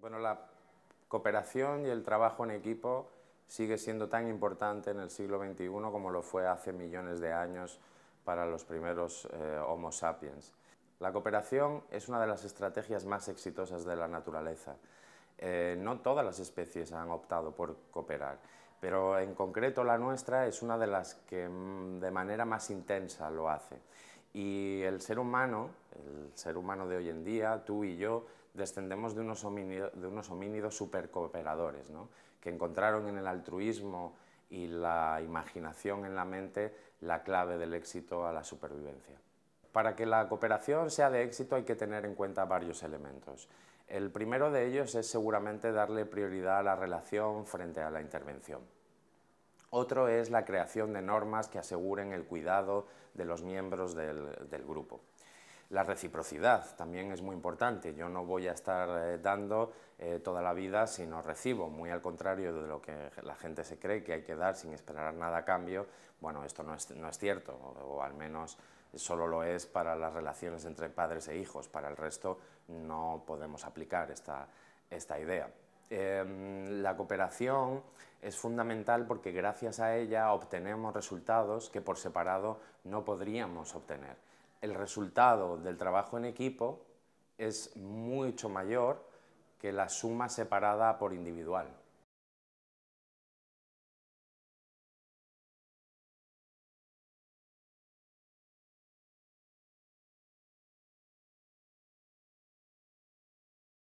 Bueno, la cooperación y el trabajo en equipo sigue siendo tan importante en el siglo XXI como lo fue hace millones de años para los primeros eh, Homo sapiens. La cooperación es una de las estrategias más exitosas de la naturaleza. Eh, no todas las especies han optado por cooperar, pero en concreto la nuestra es una de las que mm, de manera más intensa lo hace. Y el ser humano, el ser humano de hoy en día, tú y yo, descendemos de unos, homínidos, de supercooperadores, que encontraron en el altruismo y la imaginación en la mente la clave del éxito a la supervivencia. Para que la cooperación sea de éxito hay que tener en cuenta varios elementos. El primero de ellos es seguramente darle prioridad a la relación frente a la intervención. Otro es la creación de normas que aseguren el cuidado de los miembros del, grupo. La reciprocidad también es muy importante. Yo no voy a estar eh, dando eh, toda la vida si no recibo, muy al contrario de lo que la gente se cree que hay que dar sin esperar nada a cambio. Bueno, esto no es, cierto, o, al menos solo lo es para las relaciones entre padres e hijos. Para el resto no podemos aplicar esta, idea. Em, la cooperación es fundamental porque gracias a ella obtenemos resultados que por separado no podríamos obtener el resultado del trabajo en equipo es mucho mayor que la suma separada por individual.